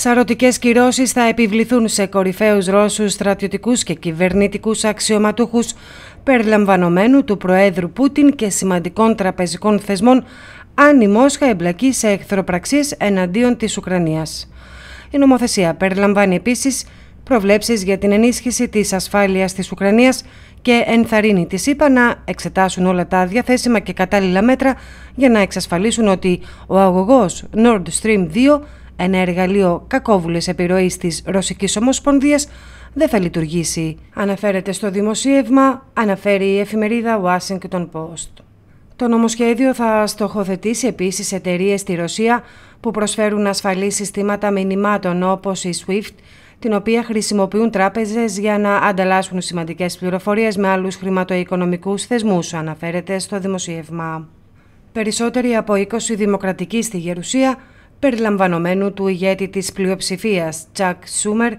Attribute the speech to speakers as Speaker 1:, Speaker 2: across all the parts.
Speaker 1: Σαρωτικές κυρώσεις θα επιβληθούν σε κορυφαίους Ρώσους στρατιωτικούς και κυβερνητικούς αξιωματούχους περιλαμβανομένου του Προέδρου Πούτιν και σημαντικών τραπεζικών θεσμών αν η Μόσχα εμπλακεί σε εχθροπραξίες εναντίον της Ουκρανίας. Η νομοθεσία περιλαμβάνει επίσης προβλέψεις για την ενίσχυση της ασφάλειας της Ουκρανίας και ενθαρρύνει τη ΣΥΠΑ να εξετάσουν όλα τα διαθέσιμα και κατάλληλα μέτρα για να εξασφαλίσουν ότι ο αγωγός Nord Stream 2 ένα εργαλείο κακόβουλης επιρροής της Ρωσικής Ομοσπονδίας, δεν θα λειτουργήσει. Αναφέρεται στο δημοσίευμα, αναφέρει η εφημερίδα Washington Post. Το νομοσχέδιο θα στοχοθετήσει επίσης εταιρείες στη Ρωσία που προσφέρουν ασφαλή συστήματα μηνυμάτων όπως η SWIFT, την οποία χρησιμοποιούν τράπεζες για να ανταλλάσσουν σημαντικές πληροφορίες με άλλους χρηματοοικονομικούς θεσμούς, αναφέρεται στο δημοσίευμα. Περισσότεροι από 20 δημοκρατικοί στη Γερουσία περιλαμβανομένου του ηγέτη της πλειοψηφίας Τζακ Σούμερ,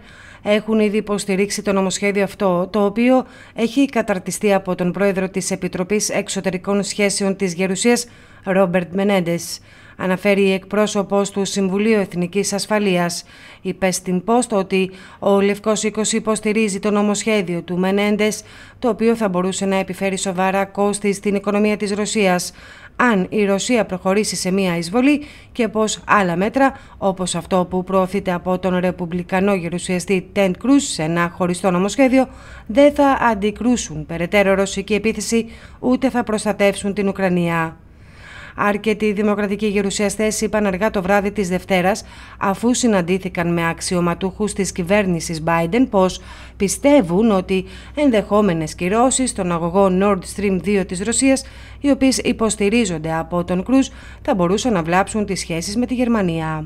Speaker 1: έχουν ήδη υποστηρίξει το νομοσχέδιο αυτό, το οποίο έχει καταρτιστεί από τον πρόεδρο της Επιτροπής Εξωτερικών Σχέσεων της Γερουσίας, Ρόμπερτ Μενέντες. Αναφέρει η εκπρόσωπος του Συμβουλίου Εθνικής Ασφαλείας. Είπε στην Πόστο ότι ο Λευκός 20 υποστηρίζει το νομοσχέδιο του Μενέντες, το οποίο θα μπορούσε να επιφέρει σοβαρά κόστη στην οικονομία της Ρωσίας αν η Ρωσία προχωρήσει σε μία εισβολή και πως άλλα μέτρα, όπως αυτό που προωθείται από τον ρεπουμπλικανό γερουσιαστή Τεντ Κρούς σε ένα χωριστό νομοσχέδιο, δεν θα αντικρούσουν περαιτέρω ρωσική επίθεση ούτε θα προστατεύσουν την Ουκρανία. Άρκετοι δημοκρατικοί γερουσιαστές είπαν αργά το βράδυ της Δευτέρας, αφού συναντήθηκαν με αξιωματούχους της κυβέρνησης Biden, πως πιστεύουν ότι ενδεχόμενες κυρώσεις των αγωγών Nord Stream 2 της Ρωσίας, οι οποίες υποστηρίζονται από τον Κρούζ, θα μπορούσαν να βλάψουν τις σχέσεις με τη Γερμανία.